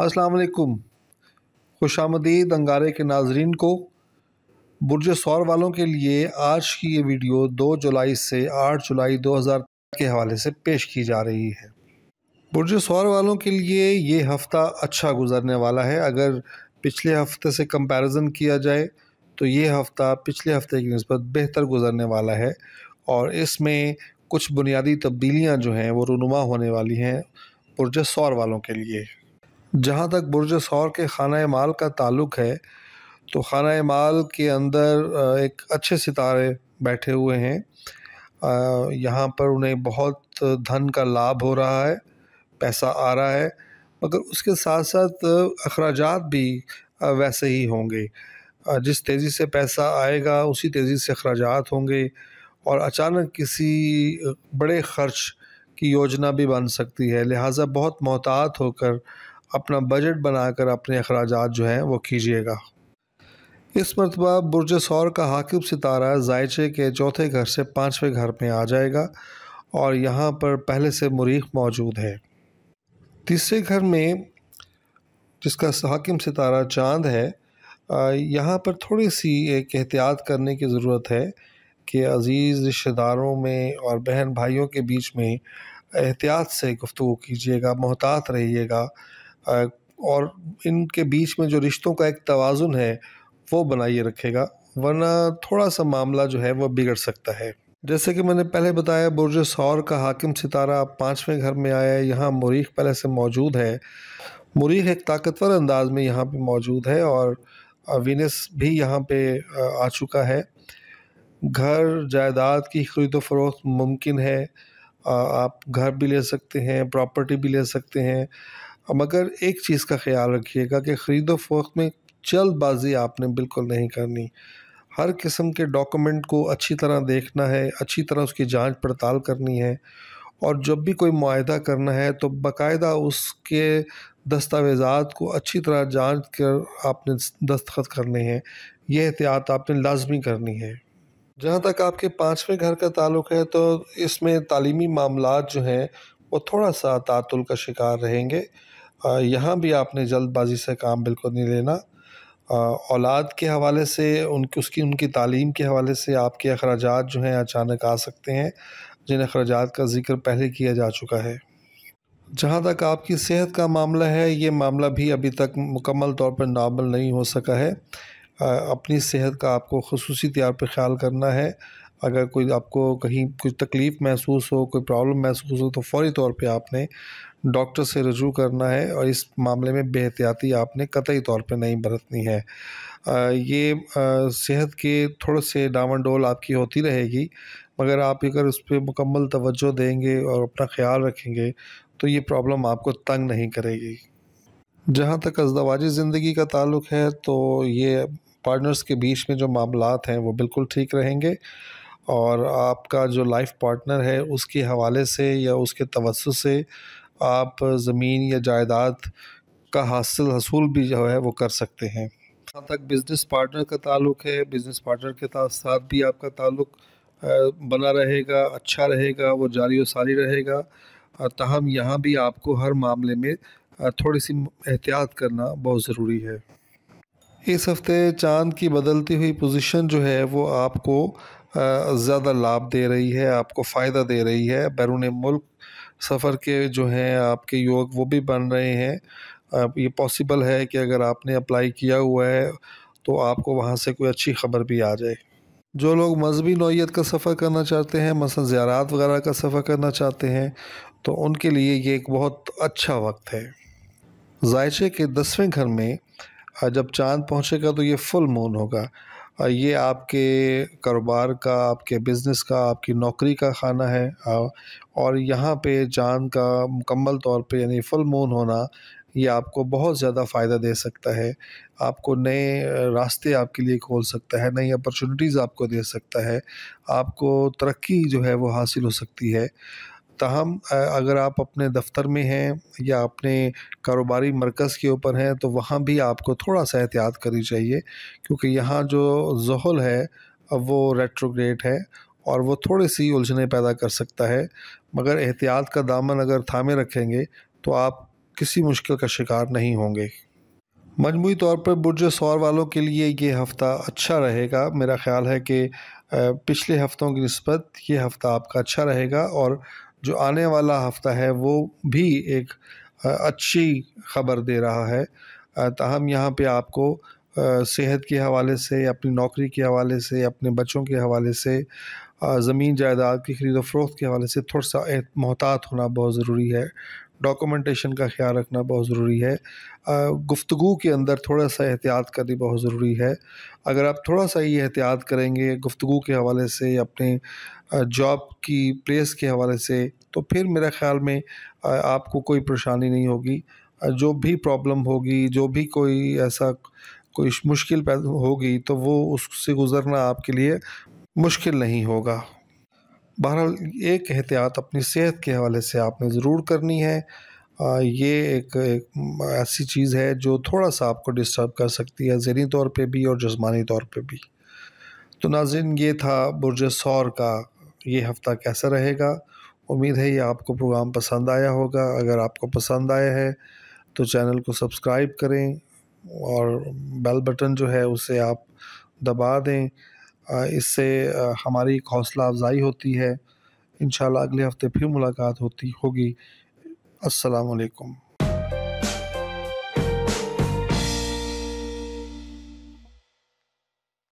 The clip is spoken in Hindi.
असलकुम खुश आमदीद अंगारे के नाजरन को बुरज सौर वालों के लिए आज की ये वीडियो 2 जुलाई से 8 जुलाई 2000 के हवाले से पेश की जा रही है बुरज सौर वालों के लिए ये हफ़्ता अच्छा गुजरने वाला है अगर पिछले हफ्ते से कंपैरिजन किया जाए तो ये हफ़्ता पिछले हफ्ते की नस्बत बेहतर गुजरने वाला है और इसमें कुछ बुनियादी तब्दीलियाँ जो हैं वो रुनुमा होने वाली हैं बुरज सौर वालों के लिए जहाँ तक बुरज सौर के ख़ाना माल का ताल्लुक़ है तो ख़ाना माल के अंदर एक अच्छे सितारे बैठे हुए हैं यहाँ पर उन्हें बहुत धन का लाभ हो रहा है पैसा आ रहा है मगर उसके साथ साथ अखराज भी वैसे ही होंगे जिस तेज़ी से पैसा आएगा उसी तेज़ी से अखराज होंगे और अचानक किसी बड़े ख़र्च की योजना भी बन सकती है लिहाजा बहुत मोहतात होकर अपना बजट बनाकर अपने अखराज जो हैं वो कीजिएगा इस मरतबा बुरज सौर का हाकिब सितारा जायचे के चौथे घर से पाँचवें घर में आ जाएगा और यहाँ पर पहले से मुरीख मौजूद है तीसरे घर में जिसका हाकिम सितारा चांद है यहाँ पर थोड़ी सी एक एहतियात करने की ज़रूरत है कि अज़ीज़ रिश्तेदारों में और बहन भाइयों के बीच में एहतियात से गुफ्तु कीजिएगा मोहतात रहिएगा और इनके बीच में जो रिश्तों का एक तोज़ुन है वो बनाइए रखेगा वरना थोड़ा सा मामला जो है वह बिगड़ सकता है जैसे कि मैंने पहले बताया बुरज सौर का हाकिम सितारा पाँचवें घर में आया है यहाँ मुरीख पहले से मौजूद है मुरीख एक ताकतवर अंदाज में यहाँ पे मौजूद है और वीनस भी यहाँ पे आ चुका है घर जायदाद की खरीद फरोख्त मुमकिन है आप घर भी ले सकते हैं प्रॉपर्टी भी ले सकते हैं मगर एक चीज़ का ख्याल रखिएगा कि ख़रीदो फरोख्त में जल्दबाजी आपने बिल्कुल नहीं करनी हर किस्म के डॉक्यूमेंट को अच्छी तरह देखना है अच्छी तरह उसकी जांच पड़ताल करनी है और जब भी कोई माहा करना है तो बाकायदा उसके दस्तावेज़ात को अच्छी तरह जांच कर आपने दस्तखत करने हैं यह एहतियात आपने लाजमी करनी है जहाँ तक आपके पाँचवें घर का ताल्लुक है तो इसमें तालीमी मामला जो हैं वो थोड़ा सा तातुल का शिकार रहेंगे यहाँ भी आपने जल्दबाजी से काम बिल्कुल नहीं लेना औलाद के हवाले से उनकी उसकी उनकी तालीम के हवाले से आपके अखराज जो हैं अचानक आ सकते हैं जिन अखराज का जिक्र पहले किया जा चुका है जहाँ तक आपकी सेहत का मामला है ये मामला भी अभी तक मुकम्मल तौर पर नॉर्मल नहीं हो सका है अपनी सेहत का आपको खसूसी तौर पर ख्याल करना है अगर कोई आपको कहीं कुछ तकलीफ़ महसूस हो कोई प्रॉब्लम महसूस हो तो फौरी तौर पे आपने डॉक्टर से रजू करना है और इस मामले में बेहतियाती आपने कतई तौर पे नहीं बरतनी है ये सेहत के थोड़े से डामाडोल आपकी होती रहेगी मगर आप अगर उस पर मुकम्मल तवज्जो देंगे और अपना ख्याल रखेंगे तो ये प्रॉब्लम आपको तंग नहीं करेगी जहाँ तक अजदवाजी ज़िंदगी का ताल्लुक़ है तो ये पार्टनर्स के बीच में जो मामला हैं वो बिल्कुल ठीक रहेंगे और आपका जो लाइफ पार्टनर है उसके हवाले से या उसके तवसु से आप ज़मीन या जायदाद का हासिल हसूल भी जो है वो कर सकते हैं जहाँ तक बिज़नेस पार्टनर का ताल्लुक है बिज़नेस पार्टनर के साथ भी आपका ताल्लुक बना रहेगा अच्छा रहेगा वो जारी व सारी रहेगा तहम यहाँ भी आपको हर मामले में थोड़ी सी एहतियात करना बहुत ज़रूरी है इस हफ्ते चांद की बदलती हुई पोजीशन जो है वो आपको ज़्यादा लाभ दे रही है आपको फ़ायदा दे रही है बैरून मुल्क सफ़र के जो हैं आपके योग वो भी बन रहे हैं ये पॉसिबल है कि अगर आपने अप्लाई किया हुआ है तो आपको वहाँ से कोई अच्छी खबर भी आ जाए जो लोग मजहबी नौीयत का सफ़र करना चाहते हैं मसलन ज़्यारात वगैरह का सफ़र करना चाहते हैं तो उनके लिए ये एक बहुत अच्छा वक्त है जायचे के दसवें घर में जब चांद पहुँचेगा तो ये फुल मून होगा ये आपके कारोबार का आपके बिज़नेस का आपकी नौकरी का खाना है और यहाँ पे जान का मुकम्मल तौर पे यानी फुल मून होना ये आपको बहुत ज़्यादा फ़ायदा दे सकता है आपको नए रास्ते आपके लिए खोल सकता है नई अपॉर्चुनिटीज़ आपको दे सकता है आपको तरक्की जो है वो हासिल हो सकती है तहम अगर आप अपने दफ्तर में हैं या अपने कारोबारी मरकज़ के ऊपर हैं तो वहाँ भी आपको थोड़ा सा एहतियात करनी चाहिए क्योंकि यहाँ जो जहल है वो रेट्रोग्रेड है और वो थोड़ी सी उलझने पैदा कर सकता है मगर एहतियात का दामन अगर थामे रखेंगे तो आप किसी मुश्किल का शिकार नहीं होंगे मजमू तौर पर बुरज सौर वालों के लिए ये हफ़्ता अच्छा रहेगा मेरा ख्याल है कि पिछले हफ़्तों की नस्बत ये हफ़्ता आपका अच्छा रहेगा और जो आने वाला हफ्ता है वो भी एक अच्छी खबर दे रहा है तहम यहाँ पे आपको सेहत के हवाले से अपनी नौकरी के हवाले से अपने बच्चों के हवाले से ज़मीन जायदाद की खरीदो फरोख्त के हवाले से थोड़ा सा मोहतात होना बहुत ज़रूरी है डॉक्यूमेंटेशन का ख्याल रखना बहुत ज़रूरी है गुफ्तु के अंदर थोड़ा सा एहतियात करनी बहुत ज़रूरी है अगर आप थोड़ा सा ही एहतियात करेंगे गुफ्तु के हवाले से अपने जॉब की प्लेस के हवाले से तो फिर मेरे ख़्याल में आपको कोई परेशानी नहीं होगी जो भी प्रॉब्लम होगी जो भी कोई ऐसा कोई मुश्किल पैदा होगी तो वो उससे गुज़रना आपके लिए मुश्किल नहीं होगा बहरहाल एक एहतियात अपनी सेहत के हवाले से आपने ज़रूर करनी है आ, ये एक, एक ऐसी चीज़ है जो थोड़ा सा आपको डिस्टर्ब कर सकती है जहनी तौर पे भी और जस्मानी तौर पे भी तो नाजिन ये था बुरज सौर का ये हफ़्ता कैसा रहेगा उम्मीद है ये आपको प्रोग्राम पसंद आया होगा अगर आपको पसंद आया है तो चैनल को सब्सक्राइब करें और बेल बटन जो है उसे आप दबा दें इससे हमारी हौसला अफजाई होती है इन अगले हफ़्ते फिर मुलाकात होती होगी असलकम